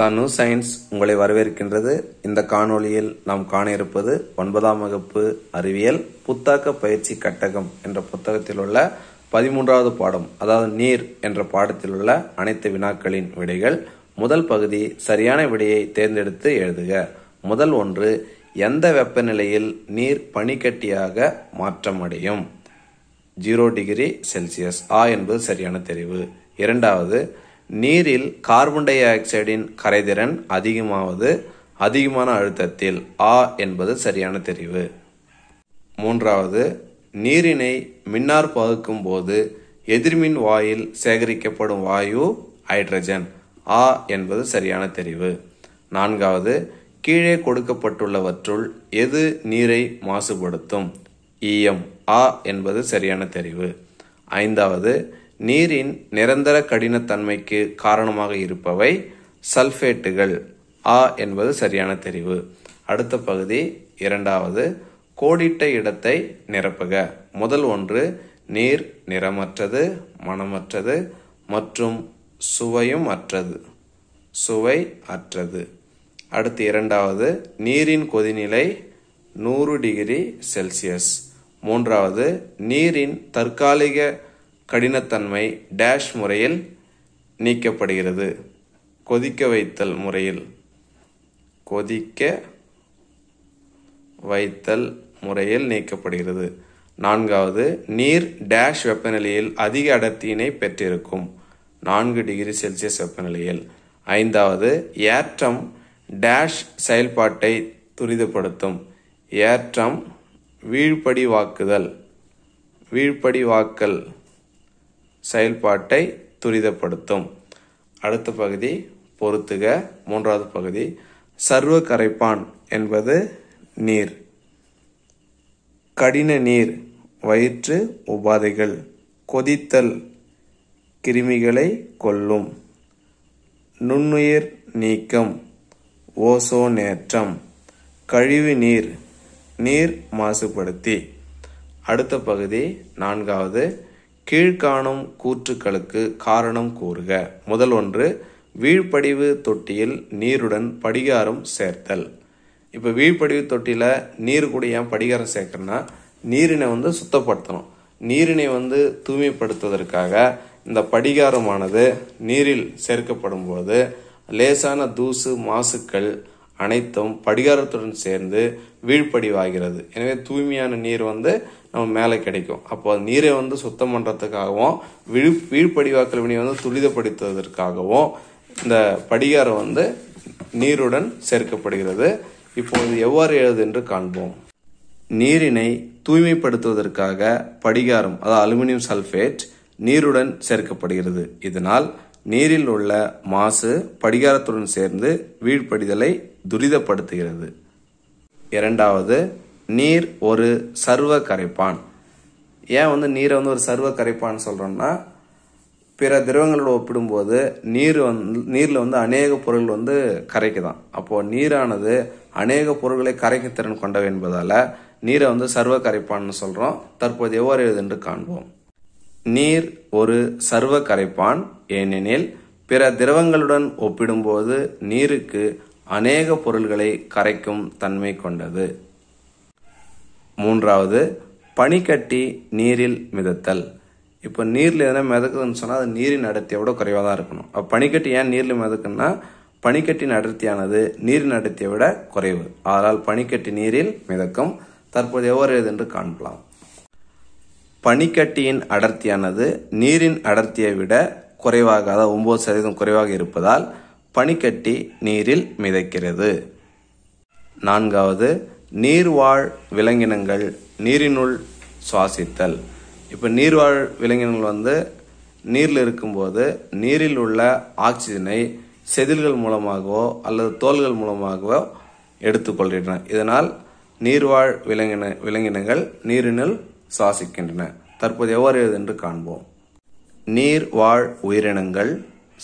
தனு சயின்ஸ் உங்களை வரவேற்கின்றது இந்த காணொளியில் நாம் காண இருப்பது ஒன்பதாம் வகுப்பு அறிவியல் புத்தாக்க பயிற்சி கட்டகம் என்ற புத்தகத்தில் உள்ள பதிமூன்றாவது பாடம் அதாவது நீர் என்ற பாடத்தில் உள்ள அனைத்து வினாக்களின் விடைகள் முதல் பகுதி சரியான விடையை தேர்ந்தெடுத்து எழுதுக முதல் ஒன்று எந்த வெப்பநிலையில் நீர் பனிக்கட்டியாக மாற்றம் அடையும் ஜீரோ டிகிரி செல்சியஸ் ஆ என்பது சரியான தெரிவு இரண்டாவது நீரில் கார்பன் டை ஆக்சைடின் கரைதிறன் அதிகமாவது அதிகமான அழுத்தத்தில் ஆ என்பது சரியான தெரிவு மூன்றாவது நீரினை மின்னார் பகுக்கும் போது எதிர்மின் வாயில் சேகரிக்கப்படும் வாயு ஹைட்ரஜன் ஆ என்பது சரியான தெரிவு நான்காவது கீழே கொடுக்கப்பட்டுள்ளவற்றுள் எது நீரை மாசுபடுத்தும் ஈயம் e ஆ என்பது சரியான தெரிவு ஐந்தாவது நீரின் நிரந்தர கடினத்தன்மைக்கு காரணமாக இருப்பவை சல்ஃபேட்டுகள் ஆ என்பது சரியான தெரிவு அடுத்த பகுதி இரண்டாவது கோடிட்ட இடத்தை நிரப்புக முதல் ஒன்று நீர் நிறமற்றது மனமற்றது மற்றும் சுவையும் அற்றது சுவை அற்றது அடுத்து இரண்டாவது நீரின் கொதிநிலை நூறு டிகிரி செல்சியஸ் மூன்றாவது நீரின் தற்காலிக கடினத்தன்மை டேஷ் முறையில் நீக்கப்படுகிறது கொதிக்க வைத்தல் முறையில் கொதிக்க வைத்தல் முறையில் நீக்கப்படுகிறது நான்காவது நீர் டேஷ் வெப்பநிலையில் அதிக அடர்த்தியினை பெற்றிருக்கும் நான்கு டிகிரி செல்சியஸ் வெப்பநிலையில் ஐந்தாவது ஏற்றம் டேஷ் செயல்பாட்டை துரிதப்படுத்தும் ஏற்றம் வீழ்படி வாக்குதல் வீழ்படி வாக்கல் செயல்பாட்டை துரிதப்படுத்தும் அடுத்த பகுதி பொருத்துக மூன்றாவது பகுதி சர்வ கரைப்பான் என்பது நீர் கடின நீர் வயிற்று உபாதைகள் கொதித்தல் கிருமிகளை கொல்லும் நுண்ணுயிர் நீக்கம் ஓசோனேற்றம் கழிவு நீர் நீர் மாசுபடுத்தி அடுத்த பகுதி நான்காவது கீழ்காணும் கூற்றுக்களுக்கு காரணம் கூறுக முதல் ஒன்று வீழ்படிவு தொட்டியில் நீருடன் படிகாரம் சேர்த்தல் இப்போ வீழ்படிவு தொட்டியில் நீர் கூட ஏன் படிகாரம் சேர்க்கணும்னா நீரினை வந்து சுத்தப்படுத்தணும் நீரினை வந்து தூய்மைப்படுத்துவதற்காக இந்த படிகாரமானது நீரில் சேர்க்கப்படும் போது லேசான தூசு மாசுக்கள் அனைத்தும் படிகாரத்துடன் சேர்ந்து வீழ்ப்படிவாகிறது எனவே தூய்மையான நீர் வந்து நம்ம மேலே கிடைக்கும் அப்போ நீரை வந்து சுத்தம் பண்ணுறதுக்காகவும் விழு வீழ்படிவாக்கல் வினை வந்து துரிதப்படுத்துவதற்காகவும் இந்த படிகாரம் வந்து நீருடன் சேர்க்கப்படுகிறது இப்போது எவ்வாறு எழுது என்று காண்போம் நீரினை தூய்மைப்படுத்துவதற்காக படிகாரம் அதாவது அலுமினியம் சல்ஃபேட் நீருடன் சேர்க்கப்படுகிறது இதனால் நீரில் உள்ள மாசு படிகாரத்துடன் சேர்ந்து வீழ்படிதலை துரிதப்படுத்துகிறது இரண்டாவது நீர் ஒரு சர்வ கரைப்பான் ஏன் வந்து நீரை வந்து ஒரு சர்வ கரைப்பான்னு சொல்கிறோம்னா பிற திரவங்களோட ஒப்பிடும்போது நீர் வந்து நீரில் வந்து அநேக பொருள் வந்து கரைக்குதான் அப்போது நீரானது அநேக பொருள்களை கரைக்க திறன் கொண்டவை என்பதால் நீரை வந்து சர்வ கரைப்பான்னு சொல்கிறோம் தற்போது எவ்வாறு என்று காண்போம் நீர் ஒரு சர்வ கரைப்பான் ஏனெனில் பிற திரவங்களுடன் ஒப்பிடும்போது நீருக்கு அநேக பொருள்களை கரைக்கும் தன்மை கொண்டது மூன்றாவது பனிக்கட்டி நீரில் மிதத்தல் இப்போ நீரில் எதனா மிதக்குதுன்னு சொன்னால் அது நீரின் அடர்த்தியை விட குறைவாக தான் இருக்கணும் அப்போ பனிக்கட்டி ஏன் நீரில் மிதக்குன்னா பனிக்கட்டின் அடர்த்தியானது நீரின் அடர்த்தியை விட குறைவு அதனால் பனிக்கட்டி நீரில் மிதக்கும் தற்போது எவ்வாறு என்று காண்பலாம் பனிக்கட்டியின் அடர்த்தியானது நீரின் அடர்த்தியை விட குறைவாக அதாவது ஒம்பது சதவீதம் குறைவாக இருப்பதால் பனிக்கட்டி நீரில் மிதக்கிறது நான்காவது நீர்வாழ் விலங்கினங்கள் நீரினுள் சுவாசித்தல் இப்போ நீர்வாழ் விலங்கினங்கள் வந்து நீரில் இருக்கும்போது நீரில் உள்ள ஆக்சிஜனை செதில்கள் மூலமாகவோ அல்லது தோள்கள் மூலமாகவோ எடுத்துக்கொள்கின்றன இதனால் நீர்வாழ் விலங்கின விலங்கினங்கள் நீரினுள் சுவாசிக்கின்றன தற்போது எவ்வாறு என்று காண்போம் நீர் வாழ் உயிரினங்கள்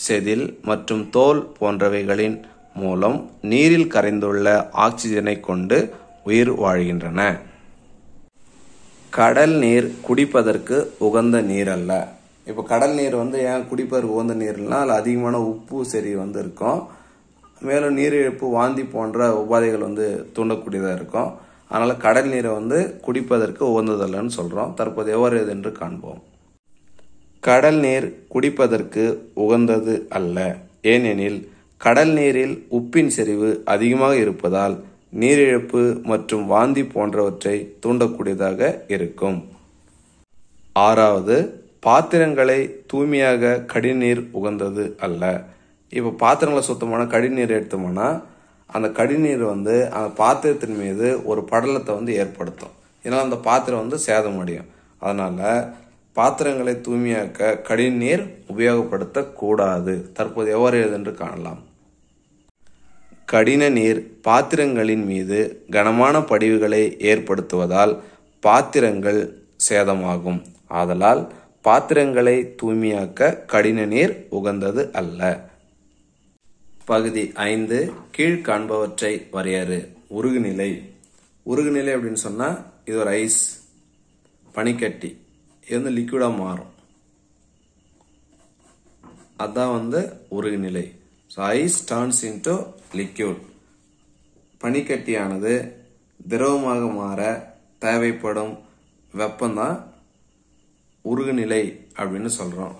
செதில் மற்றும் தோல் போன்றவைகளின் மூலம் நீரில் கரைந்துள்ள ஆக்சிஜனை கொண்டு உயிர் வாழ்கின்றன கடல் நீர் குடிப்பதற்கு உகந்த நீர் அல்ல இப்போ கடல் நீர் வந்து ஏன் குடிப்பதற்கு உகந்த நீர்னா அதில் அதிகமான உப்பு சரி வந்து இருக்கும் மேலும் நீரிழப்பு வாந்தி போன்ற உபாதைகள் வந்து தூண்டக்கூடியதாக இருக்கும் அதனால் கடல் நீரை வந்து குடிப்பதற்கு உகந்ததல்லன்னு சொல்கிறோம் தற்போது எவ்வாறு இது என்று காண்போம் கடல் நீர் குடிப்பதற்கு உகந்தது அல்ல ஏனெனில் கடல் நீரில் உப்பின் செறிவு அதிகமாக இருப்பதால் நீரிழப்பு மற்றும் வாந்தி போன்றவற்றை தூண்டக்கூடியதாக இருக்கும் ஆறாவது பாத்திரங்களை தூய்மையாக கடிநீர் உகந்தது அல்ல இப்போ பாத்திரங்களை சுத்தமான கடிநீர் எடுத்தோம்னா அந்த கடிநீர் வந்து அந்த பாத்திரத்தின் மீது ஒரு படலத்தை வந்து ஏற்படுத்தும் இதனால் அந்த பாத்திரம் வந்து சேதமடையும் அதனால் பாத்திரங்களை தூய்மையாக்க நீர் உபயோகப்படுத்தக்கூடாது தற்போது எவ்வாறு என்று காணலாம் கடின நீர் பாத்திரங்களின் மீது கனமான படிவுகளை ஏற்படுத்துவதால் பாத்திரங்கள் சேதமாகும் ஆதலால் பாத்திரங்களை தூய்மையாக்க கடின நீர் உகந்தது அல்ல பகுதி ஐந்து கீழ் காண்பவற்றை வரையறு உருகுநிலை உருகுநிலை அப்படின்னு சொன்னால் இது ஒரு ஐஸ் பனிக்கட்டி வந்து லிக்விடாக மாறும் அதுதான் வந்து உருகுநிலை so ice turns into liquid பனிக்கட்டியானது திரவமாக மாற தேவைப்படும் வெப்பம்தான் உருகுநிலை அப்படின்னு சொல்கிறோம்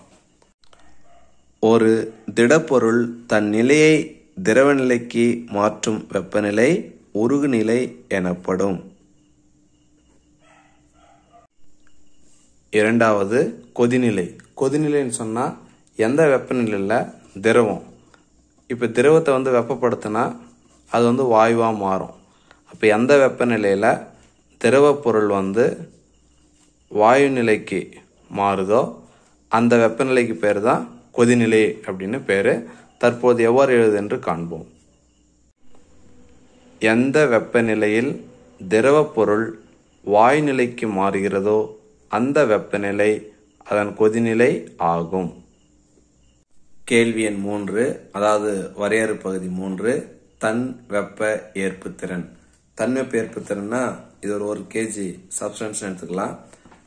ஒரு திடப்பொருள் தன் நிலையை திரவ நிலைக்கு மாற்றும் வெப்பநிலை உருகுநிலை எனப்படும் இரண்டாவது கொதிநிலை கொதிநிலைன்னு சொன்னால் எந்த வெப்பநிலையில் திரவம் இப்போ திரவத்தை வந்து வெப்பப்படுத்தினா அது வந்து வாயுவாக மாறும் அப்போ எந்த வெப்பநிலையில் திரவ பொருள் வந்து வாயு நிலைக்கு மாறுதோ அந்த வெப்பநிலைக்கு பேர் தான் கொதிநிலை அப்படின்னு பேர் தற்போது எவ்வாறு எழுது என்று காண்போம் எந்த வெப்பநிலையில் திரவ பொருள் வாயு நிலைக்கு மாறுகிறதோ அந்த வெப்பநிலை அதன் கொதிநிலை ஆகும் கேள்வி எண் மூன்று அதாவது வரையறு பகுதி மூன்று தன் வெப்ப ஏற்புத்திறன் தன் வெப்ப ஏற்புத்திறன்னா இது ஒரு ஒரு கேஜி சப்ஸ்டன்ஸ் எடுத்துக்கலாம்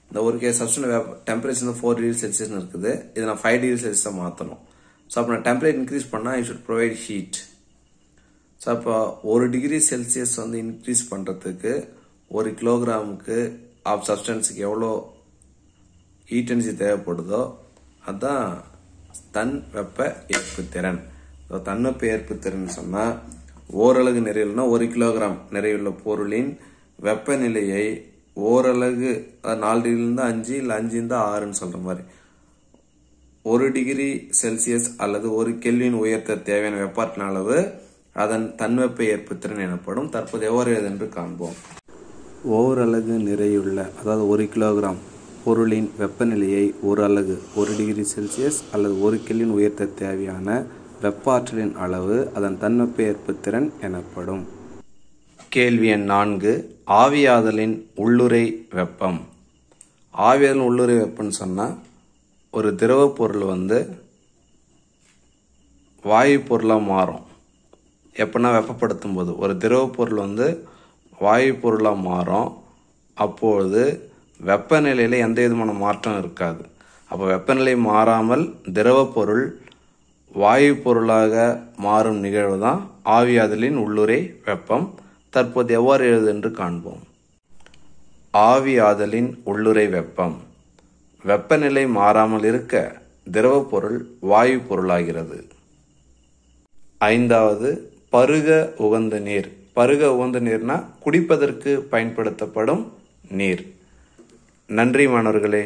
இந்த ஒரு கேஜி சப்ஸ்டன் வெப்ப டெம்பரேச்சர் வந்து ஃபோர் டிகிரி செல்சியஸ்னு இருக்குது இதை நான் ஃபைவ் டிகிரி செல்சியஸாக மாற்றணும் ஸோ அப்போ நான் டெம்பரேச்சர் இன்க்ரீஸ் பண்ணால் I should provide heat so அப்போ ஒரு டிகிரி செல்சியஸ் வந்து இன்க்ரீஸ் பண்ணுறதுக்கு ஒரு கிலோகிராமுக்கு ஆஃப் சப்ஸ்டன்ஸுக்கு எவ்வளோ ஹீட்டன்சி தேவைப்படுதோ அதுதான் தன் வெப்ப ஏற்பு திறன் தன்வெப்ப ஏற்பு திறன் சொன்னால் ஓரலகு நிறையுள்ளனா ஒரு கிலோகிராம் நிறையுள்ள பொருளின் வெப்பநிலையை ஓரலகு நாலு டிகிரிலேருந்து அஞ்சு இல்லை அஞ்சுலேருந்து ஆறுன்னு சொல்கிற மாதிரி ஒரு டிகிரி செல்சியஸ் அல்லது ஒரு கெல்வியின் உயர்த்த தேவையான வெப்பாற்றின் அளவு அதன் தன்வெப்ப ஏற்புத்திறன் எனப்படும் தற்போது எவ்வாறு என்று காண்போம் ஓர் அலகு நிறையுள்ள அதாவது ஒரு கிலோகிராம் பொருளின் வெப்பநிலையை ஒரு அலகு ஒரு டிகிரி செல்சியஸ் அல்லது ஒரு கெல்வின் உயர்த்த தேவையான வெப்ப ஆற்றலின் அளவு அதன் தன்வெப்ப திறன் எனப்படும் கேள்வி எண் நான்கு ஆவியாதலின் உள்ளுரை வெப்பம் ஆவியாதலின் உள்ளுரை வெப்பம்னு சொன்னால் ஒரு திரவ பொருள் வந்து வாயு பொருளாக மாறும் எப்படின்னா வெப்பப்படுத்தும் போது ஒரு திரவ பொருள் வந்து வாயு பொருளாக மாறும் அப்பொழுது வெப்பநிலையில் எந்த விதமான மாற்றம் இருக்காது அப்போ வெப்பநிலை மாறாமல் திரவ பொருள் வாயு பொருளாக மாறும் நிகழ்வு தான் ஆவியாதலின் உள்ளுரை வெப்பம் தற்போது எவ்வாறு எழுது என்று காண்போம் ஆவியாதலின் உள்ளுரை வெப்பம் வெப்பநிலை மாறாமல் இருக்க திரவ பொருள் வாயு பொருளாகிறது ஐந்தாவது பருக உகந்த நீர் பருக உகந்த நீர்னா குடிப்பதற்கு பயன்படுத்தப்படும் நீர் நன்றி மாணவர்களே